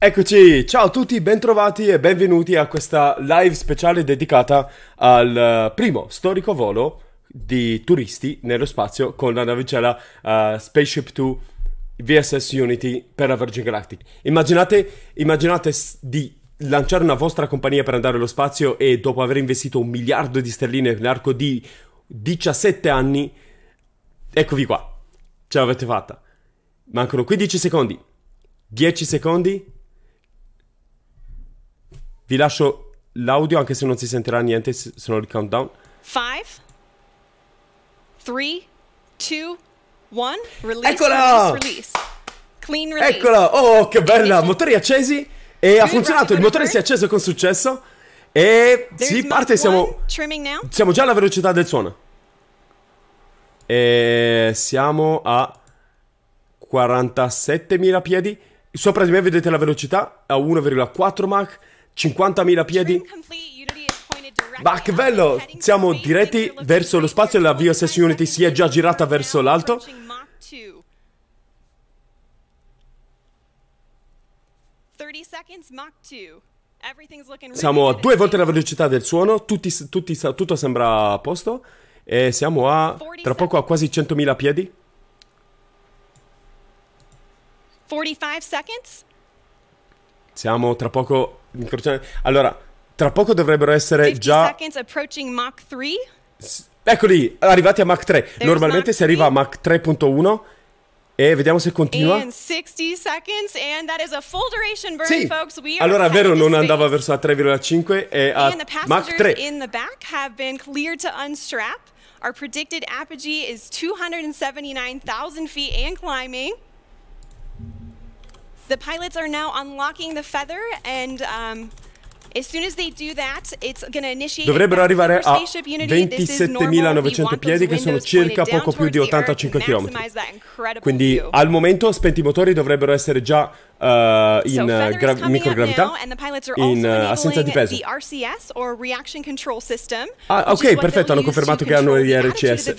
Eccoci, ciao a tutti, bentrovati e benvenuti a questa live speciale dedicata al eh, primo storico volo di turisti nello spazio con la navicella uh, Spaceship 2 VSS Unity per la Virgin Galactic. Immaginate, immaginate di lanciare una vostra compagnia per andare allo spazio e dopo aver investito un miliardo di sterline nell'arco di 17 anni, eccovi qua, ce l'avete fatta. Mancano 15 secondi, 10 secondi, vi lascio l'audio anche se non si sentirà niente, se non il countdown. 5, 3, 2, 1, release, Eccola! Release, release. Eccola! Oh, che bella! Motori accesi e ha funzionato, il motore si è acceso con successo e si parte, siamo, siamo già alla velocità del suono. E siamo a 47.000 piedi. Sopra di me vedete la velocità a 1,4 Mach 50.000 piedi. Ma che bello! Siamo diretti verso lo spazio e la VSS Unity si è già girata verso l'alto. Siamo a due volte la velocità del suono, tutti, tutti, tutto sembra a posto e siamo a tra poco a quasi 100.000 piedi. 45 secondi. Siamo tra poco incrociare. Allora, tra poco dovrebbero essere già. S- Eccoli, arrivati a Mach 3. There's Normalmente Mach si arriva a Mach 3.1. E vediamo se continua. Seconds, burn, sì. Folks, allora, è vero, non andava verso la 3,5 e a Mach 3. In the back have been cleared to unstrap. Our predicted apogee is 279,000 feet and climbing. The pilots are now unlocking the feather and um, as soon as they do that, it's gonna initiate Dovrebbero arrivare a 27.900 piedi che sono circa poco più di 85 km. Quindi al momento spenti i motori dovrebbero essere già uh, in so uh, microgravità, in uh, assenza di peso. Ah, ok, perfetto, hanno confermato che hanno gli RCS.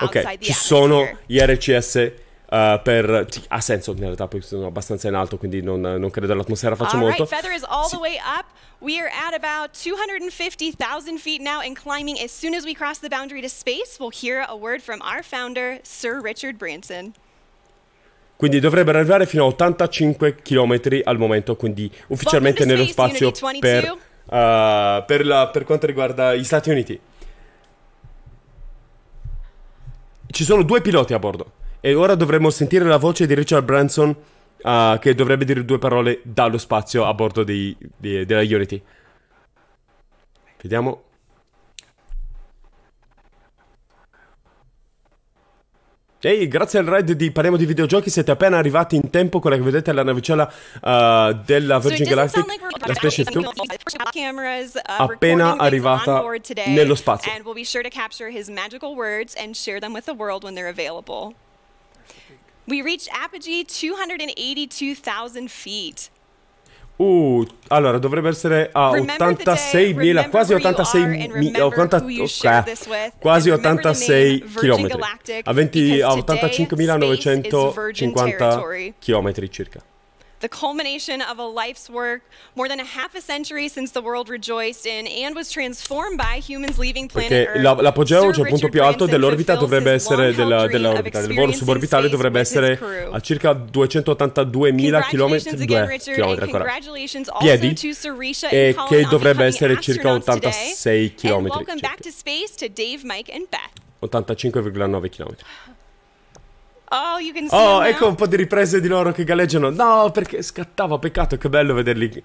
Ok, ci sono gli RCS Uh, per... sì, ha senso in realtà, perché sono abbastanza in alto, quindi non, non credo l'atmosfera faccia all molto. Right, feather is all sì. the way up. We are at about 250,000 feet now and climbing. As soon as we cross the boundary to space, we'll hear a word from our founder, Sir Richard Branson. Quindi dovrebbero arrivare fino a 85 km al momento, quindi ufficialmente nello spazio per, uh, per, la, per quanto riguarda gli Stati Uniti. Ci sono due piloti a bordo. E ora dovremmo sentire la voce di Richard Branson uh, che dovrebbe dire due parole dallo spazio a bordo di, di, della Unity. Vediamo. Ehi, grazie al raid di Parliamo di videogiochi siete appena arrivati in tempo, quella che vedete la navicella uh, della Virgin so Galactic, like la Spaceship 2, appena arrivata nello spazio. And we'll be sure to capture his magical words and share them with the world when they're available. We reached apogee 282,000 feet. Uh, allora dovrebbe essere a 86.000, quasi 86.000, 80, okay, quasi 86 km, a, 20, a 85.950 km circa the culmination of a life's work, more than a half a century since the world rejoiced in and was transformed by humans leaving planet Perché Earth. l'apogeo, cioè certo il punto più alto dell'orbita dovrebbe essere della, dell'orbita, del volo suborbitale dovrebbe essere a circa 282.000 km, km ancora, piedi e che dovrebbe essere circa 86 km. 85,9 km. Oh, you can see oh ecco un po' di riprese di loro che galleggiano. No, perché scattava, peccato, che bello vederli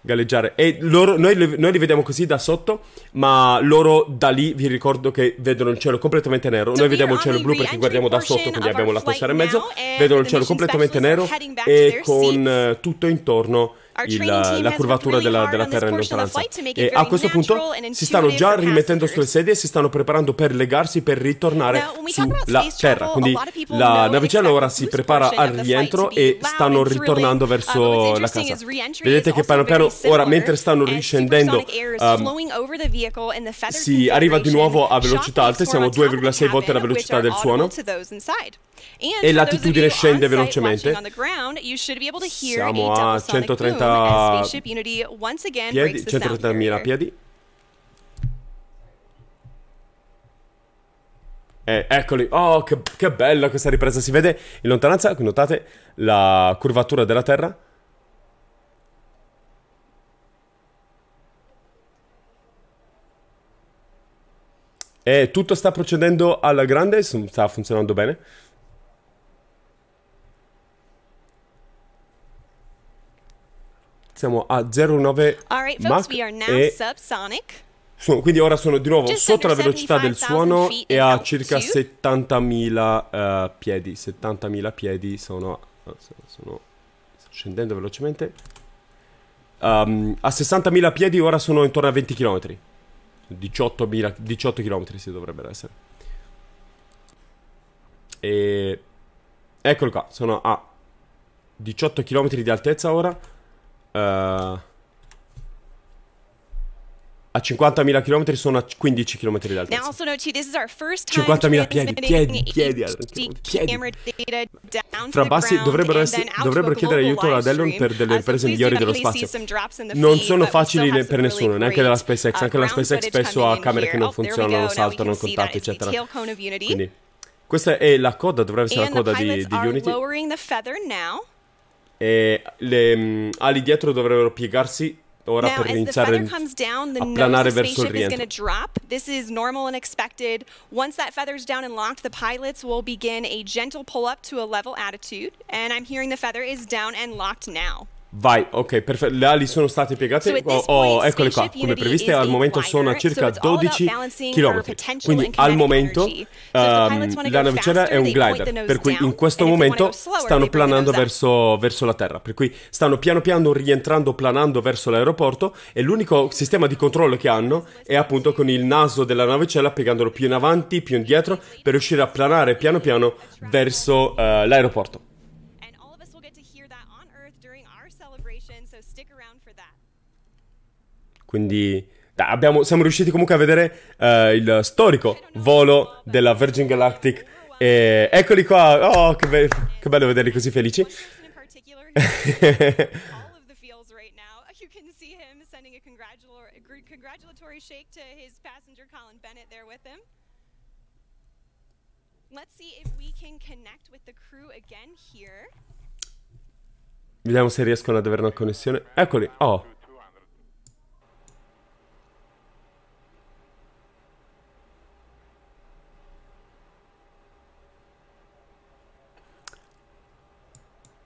galleggiare. E loro, noi, noi, li vediamo così da sotto, ma loro da lì vi ricordo che vedono il cielo completamente nero. Noi vediamo il cielo blu perché guardiamo da sotto, quindi abbiamo l'atmosfera in mezzo. Vedono il cielo completamente nero e con eh, tutto intorno il, la curvatura della, della Terra in lontananza. E a questo punto si stanno già rimettendo sulle sedie e si stanno preparando per legarsi per ritornare sulla Terra. Quindi la navicella ora si prepara al rientro e stanno ritornando uh, verso la casa. Vedete che piano piano, ora mentre stanno riscendendo, um, si arriva di nuovo a velocità alte, siamo 2,6 volte la velocità del suono e l'attitudine scende velocemente. Siamo a 130 piedi, 130.000 piedi. Eh, eccoli, oh che, che bella questa ripresa, si vede in lontananza, qui notate la curvatura della Terra. E tutto sta procedendo alla grande, sta funzionando bene. siamo a 0,9 right, Mach e... Sono, quindi ora sono di nuovo Just sotto la velocità del suono e a circa 70.000 uh, eh, piedi. 70.000 piedi sono, sono, sono scendendo velocemente. Um, a 60.000 piedi ora sono intorno a 20 km. 18.000, 18 km si dovrebbero essere. E... Eccolo qua, sono a 18 km di altezza ora uh, a 50.000 km sono a 15 km di altezza. 50.000 piedi, piedi, piedi, piedi. Fra bassi dovrebbero, essere, dovrebbero chiedere aiuto alla Dellon per delle riprese migliori dello spazio. Non sono facili per nessuno, neanche della SpaceX. Uh, anche la SpaceX spesso ha camere che non oh, funzionano, saltano, contatti, eccetera. Quindi, questa è la coda, dovrebbe essere la coda di, di Unity. e le mm, ali dietro dovrebbero piegarsi ora Now, per iniziare down, a planare verso il rientro. Drop. This is normal and expected. Once that feather's down and locked, the pilots will begin a gentle pull up to a level attitude. And I'm hearing the feather is down and locked now. Vai, ok, perfetto. Le ali sono state piegate. Oh, oh, eccole qua. Come previste, al momento sono a circa 12 km. Uh, Quindi al momento um, la navicella è un glider, per cui in questo momento stanno planando verso, verso la Terra. Per cui stanno piano piano rientrando, planando verso l'aeroporto e l'unico sistema di controllo che hanno è appunto con il naso della navicella piegandolo più in avanti, più indietro, per riuscire a planare piano piano verso uh, l'aeroporto. Quindi abbiamo, siamo riusciti comunque a vedere eh, il storico volo della Virgin Galactic. E eccoli qua. Oh, che, be- che bello vederli così felici. Vediamo se riescono ad avere una connessione. Eccoli. Oh.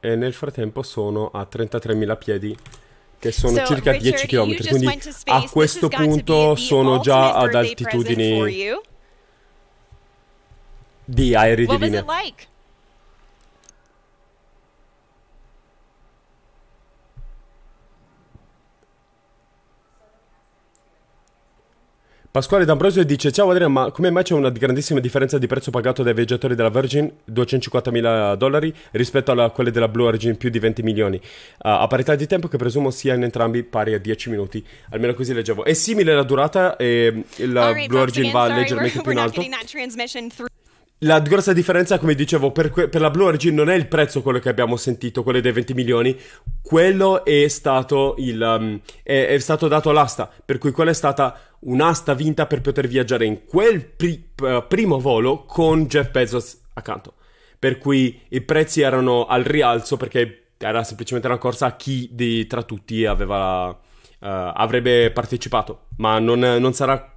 e nel frattempo sono a 33.000 piedi che sono so, circa Richard, 10 km, quindi a questo punto sono già ad altitudini di aerei di linea. Pasquale D'Ambrosio dice: Ciao Adriano, ma come mai c'è una grandissima differenza di prezzo pagato dai viaggiatori della Virgin, 250.000 dollari, rispetto a quelle della Blue Origin, più di 20 milioni? Uh, a parità di tempo, che presumo sia in entrambi pari a 10 minuti, almeno così leggevo. È simile la durata, e ehm, la right, Blue Origin again, va sorry, leggermente più we're in alto. La grossa differenza, come dicevo, per, que- per la Blue Origin non è il prezzo quello che abbiamo sentito, quello dei 20 milioni, quello è stato, il, um, è, è stato dato all'asta, per cui quella è stata un'asta vinta per poter viaggiare in quel pri- primo volo con Jeff Bezos accanto. Per cui i prezzi erano al rialzo perché era semplicemente una corsa a chi di, tra tutti aveva, uh, avrebbe partecipato, ma non, non sarà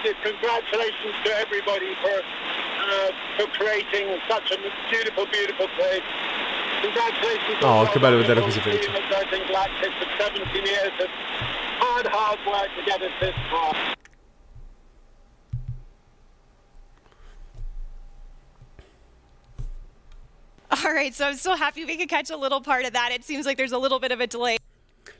massive congratulations to everybody for uh, for creating such a beautiful, beautiful place. Congratulations. Oh, che bello Seventeen years of Hard, hard work to get us this far. All right, so I'm so happy we could catch a little part of that. It seems like there's a little bit of a delay.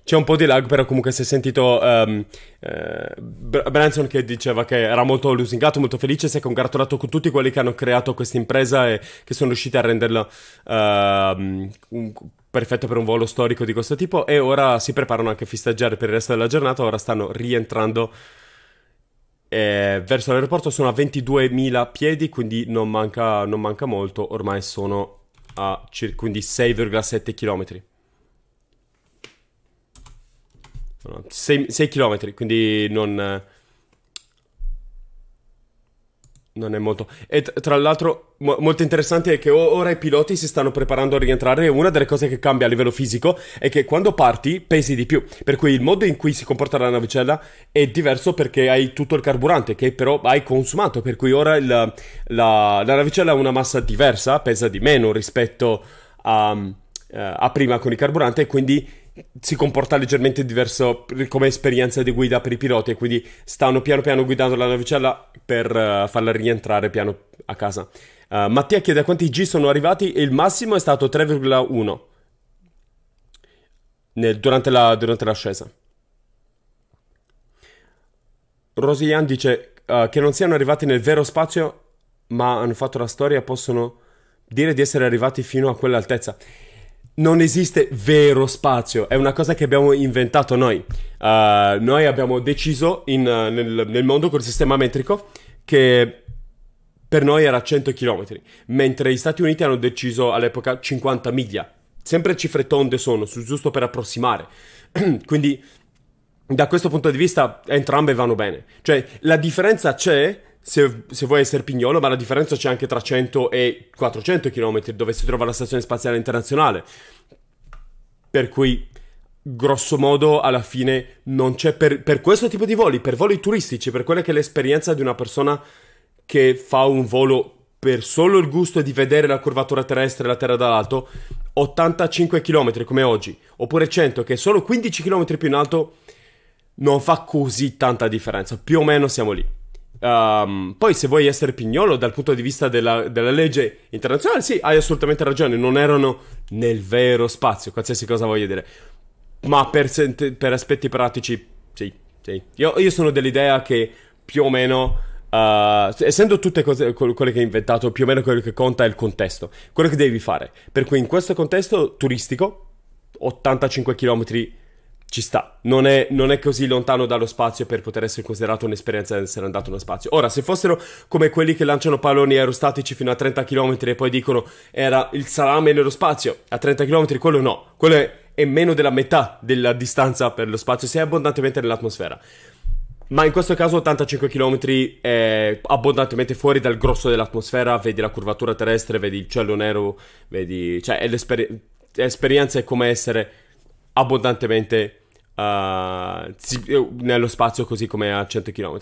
C'è un po' di lag, però comunque si è sentito um, eh, Branson che diceva che era molto lusingato, molto felice, si è congratulato con tutti quelli che hanno creato questa impresa e che sono riusciti a renderla uh, perfetta per un volo storico di questo tipo e ora si preparano anche a festeggiare per il resto della giornata, ora stanno rientrando eh, verso l'aeroporto, sono a 22.000 piedi, quindi non manca, non manca molto, ormai sono a circa 6,7 km. 6 km, quindi non... Non è molto. E tra l'altro, mo molto interessante è che ora i piloti si stanno preparando a rientrare. E una delle cose che cambia a livello fisico è che quando parti pesi di più. Per cui il modo in cui si comporta la navicella è diverso perché hai tutto il carburante che però hai consumato. Per cui ora il, la, la, navicella ha una massa diversa, pesa di meno rispetto a, eh, a prima con il carburante. E quindi si comporta leggermente diverso come esperienza di guida per i piloti e quindi stanno piano piano guidando la navicella per uh, farla rientrare piano a casa. Uh, Mattia chiede a quanti G sono arrivati e il massimo è stato 3,1 nel, durante, la, durante l'ascesa. Rosian dice uh, che non siano arrivati nel vero spazio ma hanno fatto la storia, possono dire di essere arrivati fino a quell'altezza non esiste vero spazio, è una cosa che abbiamo inventato noi. Uh, noi abbiamo deciso in, uh, nel, nel, mondo col sistema metrico che per noi era 100 km, mentre gli Stati Uniti hanno deciso all'epoca 50 miglia. Sempre cifre tonde sono, su, giusto per approssimare. Quindi da questo punto di vista entrambe vanno bene. Cioè la differenza c'è se, se, vuoi essere pignolo, ma la differenza c'è anche tra 100 e 400 km dove si trova la stazione spaziale internazionale. Per cui, grosso modo, alla fine non c'è per, per questo tipo di voli, per voli turistici, per quella che è l'esperienza di una persona che fa un volo per solo il gusto di vedere la curvatura terrestre e la Terra dall'alto, 85 km come oggi, oppure 100 che è solo 15 km più in alto, non fa così tanta differenza. Più o meno siamo lì. Um, poi, se vuoi essere pignolo dal punto di vista della, della, legge internazionale, sì, hai assolutamente ragione. Non erano nel vero spazio, qualsiasi cosa voglia dire. Ma per, sent- per aspetti pratici, sì, sì. Io, io, sono dell'idea che più o meno. Uh, essendo tutte cose, quelle che hai inventato, più o meno quello che conta è il contesto, quello che devi fare. Per cui, in questo contesto turistico, 85 km ci sta, non è, non è, così lontano dallo spazio per poter essere considerato un'esperienza di essere andato nello spazio. Ora, se fossero come quelli che lanciano palloni aerostatici fino a 30 km e poi dicono era il salame nello spazio, a 30 km quello no, quello è, è meno della metà della distanza per lo spazio, se è abbondantemente nell'atmosfera. Ma in questo caso 85 km è abbondantemente fuori dal grosso dell'atmosfera, vedi la curvatura terrestre, vedi il cielo nero, vedi... Cioè, l'esperienza è, l'esper- è come essere abbondantemente uh, nello spazio così come a 100 km.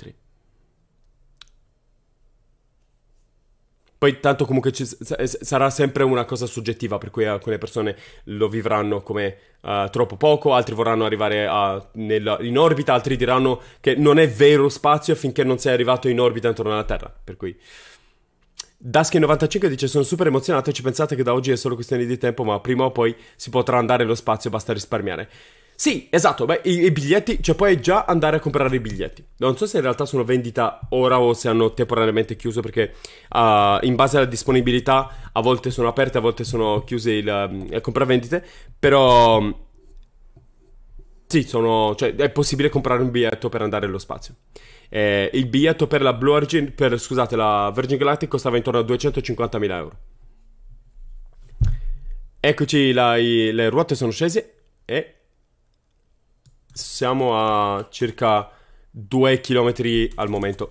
Poi tanto comunque ci sarà sempre una cosa soggettiva, per cui alcune persone lo vivranno come uh, troppo poco, altri vorranno arrivare a, nel, in orbita, altri diranno che non è vero spazio finché non sei arrivato in orbita intorno alla Terra. Per cui... Daske95 dice sono super emozionato, ci pensate che da oggi è solo questione di tempo, ma prima o poi si potrà andare nello spazio, basta risparmiare. Sì, esatto, beh, i, i, biglietti, cioè puoi già andare a comprare i biglietti. Non so se in realtà sono vendita ora o se hanno temporaneamente chiuso perché uh, in base alla disponibilità a volte sono aperte, a volte sono chiuse il, il ehm, compravendite, però sì, sono, cioè, è possibile comprare un biglietto per andare allo spazio. Eh, il biglietto per la Blue Origin, per, scusate, la Virgin Galactic costava intorno a 250.000 euro. Eccoci, la, i, le ruote sono scese e siamo a circa 2 km al momento.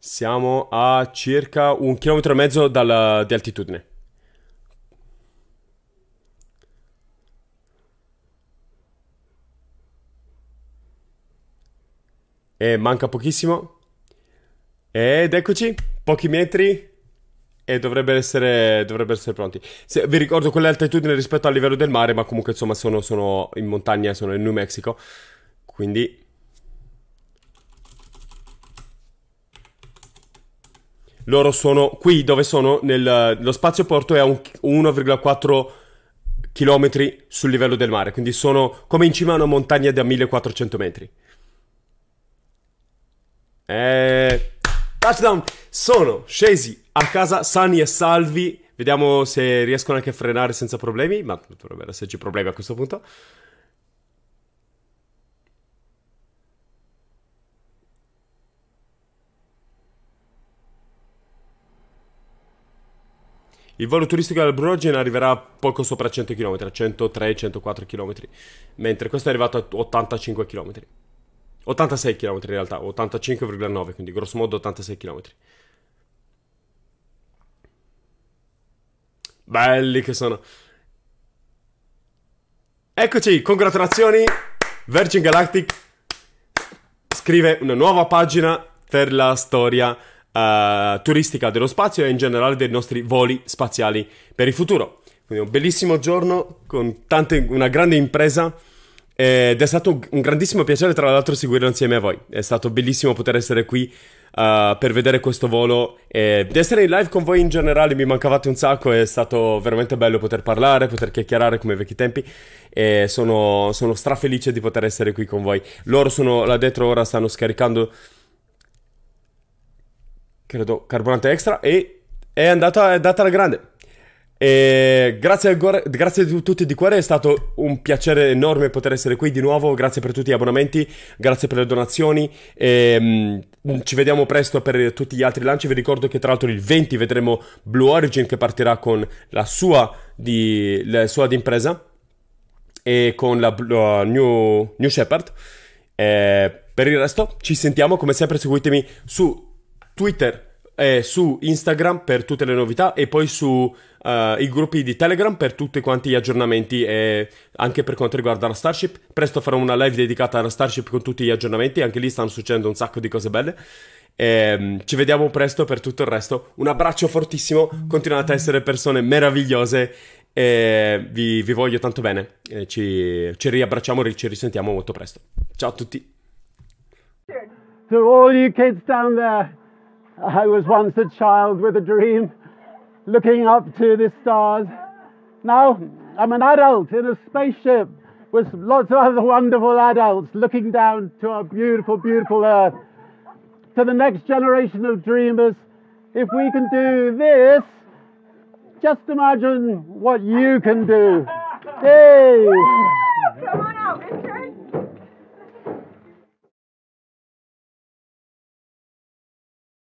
Siamo a circa un chilometro e mezzo dalla, di altitudine. E manca pochissimo. Ed eccoci, pochi metri. E dovrebbero essere, dovrebbe essere pronti. Se, vi ricordo quelle altitudini rispetto al livello del mare, ma comunque insomma sono, sono in montagna, sono in New Mexico. Quindi... Loro sono qui dove sono, nel, lo spazio porto è a 1,4 km sul livello del mare, quindi sono come in cima a una montagna da 1400 metri. Eh, touchdown! Sono scesi a casa sani e salvi. Vediamo se riescono anche a frenare senza problemi, ma dovrebbero esserci problemi a questo punto. Il volo turistico dal Brogen arriverà poco sopra 100 km, 103-104 km, mentre questo è arrivato a 85 km. 86 km in realtà, 85,9, quindi grosso modo 86 km. Belli che sono. Eccoci, congratulazioni. Virgin Galactic scrive una nuova pagina per la storia uh, turistica dello spazio e in generale dei nostri voli spaziali per il futuro. Quindi un bellissimo giorno con tante, una grande impresa ed è stato un grandissimo piacere, tra l'altro, seguirlo insieme a voi. È stato bellissimo poter essere qui uh, per vedere questo volo e di essere in live con voi in generale. Mi mancavate un sacco, è stato veramente bello poter parlare, poter chiacchierare come ai vecchi tempi. E sono, sono strafelice di poter essere qui con voi. Loro sono là dietro ora, stanno scaricando, credo, carburante extra e è andata, è andata alla grande. E grazie, grazie, a tutti di cuore, è stato un piacere enorme poter essere qui di nuovo. Grazie per tutti gli abbonamenti, grazie per le donazioni. E, ehm, mh, ci vediamo presto per tutti gli altri lanci. Vi ricordo che tra l'altro il 20 vedremo Blue Origin che partirà con la sua, di, la sua di e con la uh, New, New, Shepard. E, per il resto ci sentiamo come sempre. Seguitemi su Twitter, e su Instagram per tutte le novità e poi su uh, i gruppi di Telegram per tutti quanti gli aggiornamenti e anche per quanto riguarda la Starship. Presto farò una live dedicata alla Starship con tutti gli aggiornamenti, anche lì stanno succedendo un sacco di cose belle. E, um, ci vediamo presto per tutto il resto. Un abbraccio fortissimo, continuate a essere persone meravigliose e vi, vi voglio tanto bene. E ci, ci riabbracciamo e ci risentiamo molto presto. Ciao a tutti. To all you kids down there, I was once a child with a dream. looking up to the stars. Now I'm an adult in a spaceship with lots of other wonderful adults looking down to our beautiful, beautiful Earth. To the next generation of dreamers, if we can do this, just imagine what you can do. Hey!